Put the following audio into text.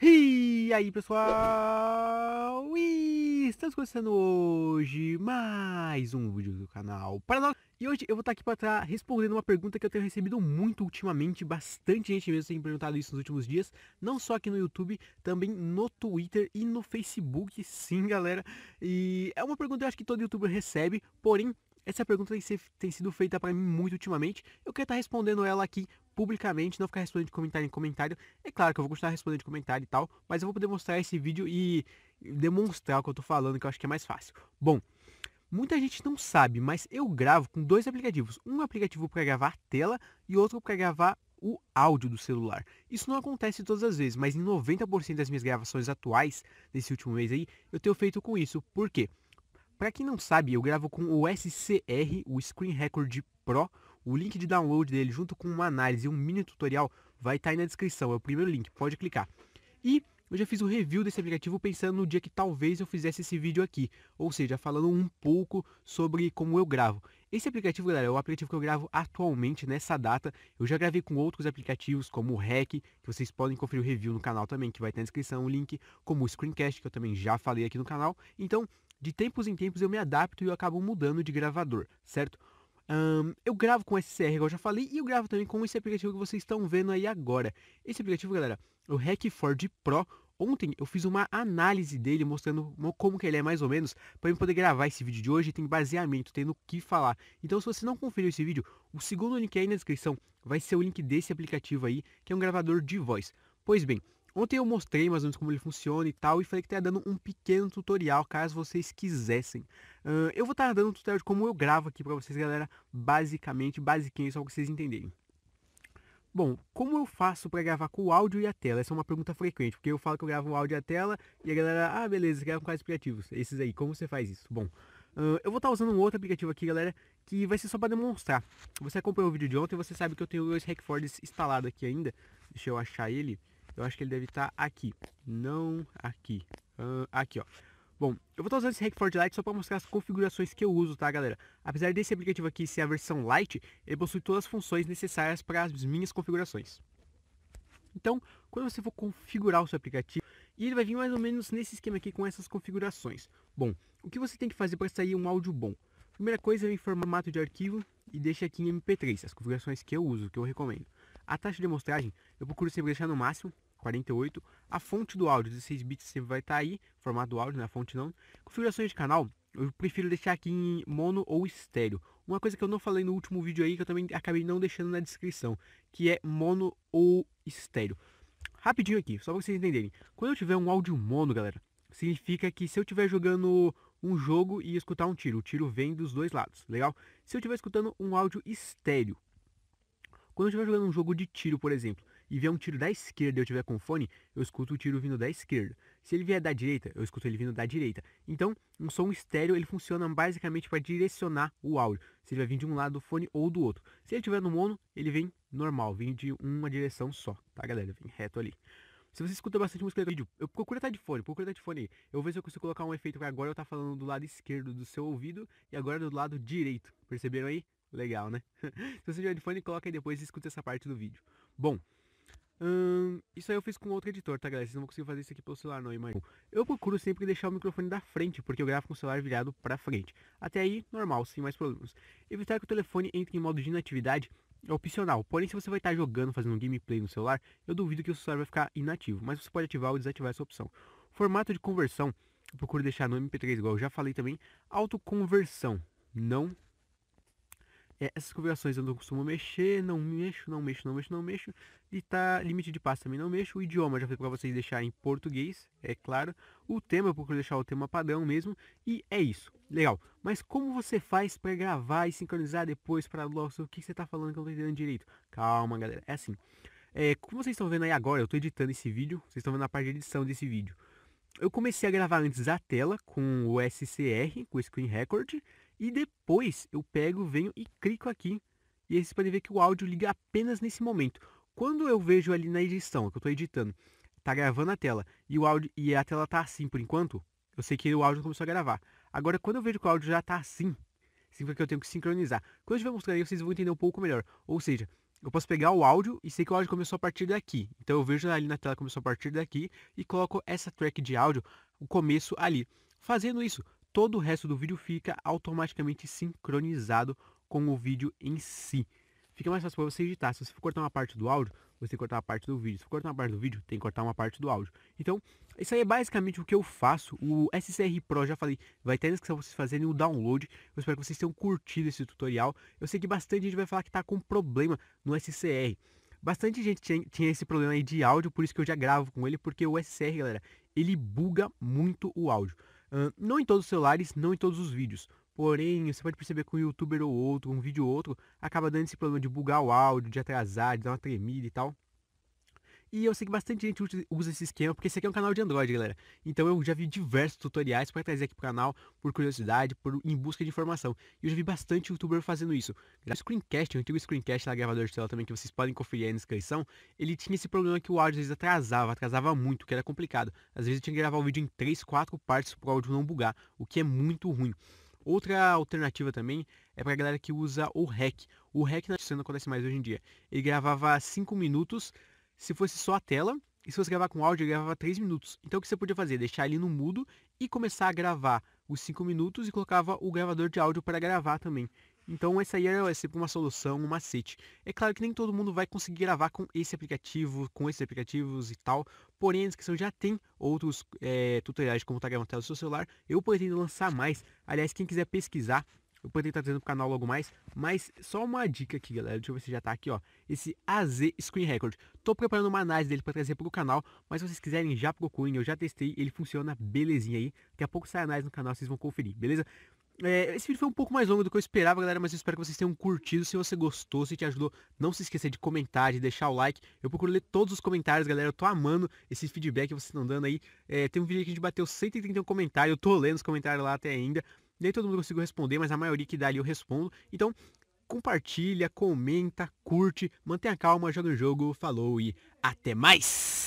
E aí pessoal, e estamos começando hoje mais um vídeo do canal para nós. E hoje eu vou estar aqui para estar respondendo uma pergunta que eu tenho recebido muito ultimamente, bastante gente mesmo tem perguntado isso nos últimos dias, não só aqui no YouTube, também no Twitter e no Facebook, sim galera. E é uma pergunta que eu acho que todo youtuber recebe, porém essa pergunta tem, ser, tem sido feita para mim muito ultimamente. Eu quero estar respondendo ela aqui publicamente, não ficar respondendo de comentário em comentário. É claro que eu vou gostar de responder de comentário e tal, mas eu vou poder mostrar esse vídeo e demonstrar o que eu estou falando, que eu acho que é mais fácil. Bom, Muita gente não sabe, mas eu gravo com dois aplicativos. Um aplicativo para gravar tela e outro para gravar o áudio do celular. Isso não acontece todas as vezes, mas em 90% das minhas gravações atuais, nesse último mês aí, eu tenho feito com isso. Por quê? Para quem não sabe, eu gravo com o SCR, o Screen Record Pro. O link de download dele, junto com uma análise e um mini tutorial, vai estar tá aí na descrição. É o primeiro link, pode clicar. E eu já fiz o review desse aplicativo pensando no dia que talvez eu fizesse esse vídeo aqui, ou seja, falando um pouco sobre como eu gravo. Esse aplicativo, galera, é o aplicativo que eu gravo atualmente nessa data. Eu já gravei com outros aplicativos, como o Hack, que vocês podem conferir o review no canal também, que vai ter na descrição o link, como o Screencast, que eu também já falei aqui no canal. Então, de tempos em tempos eu me adapto e eu acabo mudando de gravador, certo? Um, eu gravo com SCR, igual eu já falei, e eu gravo também com esse aplicativo que vocês estão vendo aí agora. Esse aplicativo, galera, o hack Ford Pro. Ontem eu fiz uma análise dele mostrando como que ele é mais ou menos para eu poder gravar esse vídeo de hoje. Tem baseamento, tem no que falar. Então se você não conferiu esse vídeo, o segundo link aí na descrição vai ser o link desse aplicativo aí, que é um gravador de voz. Pois bem, Ontem eu mostrei mais ou menos como ele funciona e tal, e falei que estaria tá dando um pequeno tutorial, caso vocês quisessem. Uh, eu vou estar tá dando um tutorial de como eu gravo aqui para vocês, galera, basicamente, basiquinho, só para vocês entenderem. Bom, como eu faço para gravar com o áudio e a tela? Essa é uma pergunta frequente, porque eu falo que eu gravo o áudio e a tela, e a galera, ah, beleza, grava com quais aplicativos? Esses aí, como você faz isso? Bom, uh, eu vou estar tá usando um outro aplicativo aqui, galera, que vai ser só para demonstrar. Você acompanhou o vídeo de ontem, você sabe que eu tenho o Lois Hackfords instalado aqui ainda. Deixa eu achar ele. Eu acho que ele deve estar tá aqui. Não aqui. Uh, aqui, ó. Bom, eu vou estar usando esse Hackford Lite só para mostrar as configurações que eu uso, tá galera? Apesar desse aplicativo aqui ser a versão Lite, ele possui todas as funções necessárias para as minhas configurações. Então, quando você for configurar o seu aplicativo, ele vai vir mais ou menos nesse esquema aqui com essas configurações. Bom, o que você tem que fazer para sair um áudio bom? Primeira coisa, vem em formato de arquivo e deixa aqui em MP3, as configurações que eu uso, que eu recomendo. A taxa de amostragem eu procuro sempre deixar no máximo, 48. A fonte do áudio, 16 bits, sempre vai estar tá aí, formato áudio, né? fonte não. Configurações de canal, eu prefiro deixar aqui em mono ou estéreo. Uma coisa que eu não falei no último vídeo aí, que eu também acabei não deixando na descrição, que é mono ou estéreo. Rapidinho aqui, só para vocês entenderem. Quando eu tiver um áudio mono, galera, significa que se eu estiver jogando um jogo e escutar um tiro, o tiro vem dos dois lados, legal? Se eu estiver escutando um áudio estéreo, quando eu estiver jogando um jogo de tiro, por exemplo, e vier um tiro da esquerda e eu tiver com fone, eu escuto o tiro vindo da esquerda. Se ele vier da direita, eu escuto ele vindo da direita. Então, um som estéreo ele funciona basicamente para direcionar o áudio. Se ele vai vir de um lado do fone ou do outro. Se ele tiver no mono, ele vem normal, vem de uma direção só, tá galera? Vem reto ali. Se você escuta bastante música de vídeo, eu procura estar tá de fone, procura estar tá de fone aí. Eu vou ver se eu consigo colocar um efeito que agora eu tá falando do lado esquerdo do seu ouvido e agora do lado direito. Perceberam aí? Legal, né? se você tiver de fone, coloca aí depois e escuta essa parte do vídeo. Bom, Hum, isso aí eu fiz com outro editor, tá galera? Vocês não vão conseguir fazer isso aqui pelo celular não, imagina. Eu procuro sempre deixar o microfone da frente, porque eu gravo com o celular virado pra frente. Até aí, normal, sem mais problemas. Evitar que o telefone entre em modo de inatividade é opcional, porém se você vai estar tá jogando, fazendo um gameplay no celular, eu duvido que o celular vai ficar inativo, mas você pode ativar ou desativar essa opção. Formato de conversão, eu procuro deixar no MP3 igual eu já falei também, autoconversão, não é, essas configurações eu não costumo mexer, não mexo, não mexo, não mexo, não mexo. E tá limite de passo também não mexo. O idioma já falei para vocês deixar em português, é claro. O tema eu deixar o tema padrão mesmo. E é isso. Legal. Mas como você faz para gravar e sincronizar depois para nossa, o que você está falando que eu não tô entendendo direito? Calma, galera. É assim. É, como vocês estão vendo aí agora, eu estou editando esse vídeo. Vocês estão vendo a parte de edição desse vídeo. Eu comecei a gravar antes a tela com o SCR, com o Screen Record. E depois eu pego, venho e clico aqui. E aí vocês podem ver que o áudio liga apenas nesse momento. Quando eu vejo ali na edição, que eu estou editando, tá gravando a tela e o áudio e a tela tá assim por enquanto, eu sei que o áudio começou a gravar. Agora, quando eu vejo que o áudio já tá assim, significa que eu tenho que sincronizar. Quando eu estiver mostrando aí, vocês vão entender um pouco melhor. Ou seja, eu posso pegar o áudio e sei que o áudio começou a partir daqui. Então eu vejo ali na tela começou a partir daqui e coloco essa track de áudio, o começo ali. Fazendo isso, todo o resto do vídeo fica automaticamente sincronizado com o vídeo em si. Fica mais fácil para você editar. Se você for cortar uma parte do áudio, você tem que cortar uma parte do vídeo. Se for cortar uma parte do vídeo, tem que cortar uma parte do áudio. Então, isso aí é basicamente o que eu faço. O SCR Pro, já falei, vai ter na descrição vocês fazerem o download. Eu espero que vocês tenham curtido esse tutorial. Eu sei que bastante gente vai falar que está com problema no SCR. Bastante gente tinha, tinha esse problema aí de áudio, por isso que eu já gravo com ele, porque o SCR, galera, ele buga muito o áudio não em todos os celulares, não em todos os vídeos. Porém, você pode perceber que um youtuber ou outro, um vídeo ou outro, acaba dando esse problema de bugar o áudio, de atrasar, de dar uma tremida e tal. E eu sei que bastante gente usa esse esquema, porque esse aqui é um canal de Android, galera. Então eu já vi diversos tutoriais para trazer aqui pro canal, por curiosidade, por em busca de informação. E eu já vi bastante youtuber fazendo isso. O screencast, o antigo screencast lá gravador de tela também, que vocês podem conferir aí na descrição, ele tinha esse problema que o áudio às vezes atrasava, atrasava muito, que era complicado. Às vezes eu tinha que gravar o vídeo em 3, 4 partes para o áudio não bugar, o que é muito ruim. Outra alternativa também é para a galera que usa o REC. O REC é na cena acontece mais hoje em dia. Ele gravava 5 minutos se fosse só a tela, e se fosse gravar com áudio, ele gravava 3 minutos. Então o que você podia fazer? Deixar ele no mudo e começar a gravar os 5 minutos e colocava o gravador de áudio para gravar também. Então essa aí era é, é sempre uma solução, um macete. É claro que nem todo mundo vai conseguir gravar com esse aplicativo, com esses aplicativos e tal. Porém, a descrição já tem outros é, tutoriais de como tá gravando tela do seu celular. Eu pretendo lançar mais. Aliás, quem quiser pesquisar, eu poderia estar trazendo pro canal logo mais, mas só uma dica aqui, galera. Deixa eu ver se já tá aqui, ó. Esse AZ Screen Record. Tô preparando uma análise dele para trazer pro canal, mas se vocês quiserem já procurem, eu já testei, ele funciona belezinha aí. Daqui a pouco sai a análise no canal, vocês vão conferir, beleza? É, esse vídeo foi um pouco mais longo do que eu esperava, galera, mas eu espero que vocês tenham curtido. Se você gostou, se te ajudou, não se esqueça de comentar, de deixar o like. Eu procuro ler todos os comentários, galera. Eu tô amando esse feedback que vocês estão dando aí. É, tem um vídeo que a gente bateu 131 comentários, eu tô lendo os comentários lá até ainda. Nem todo mundo conseguiu responder, mas a maioria que dá ali eu respondo. Então, compartilha, comenta, curte, mantenha calma, joga o jogo, falou e até mais!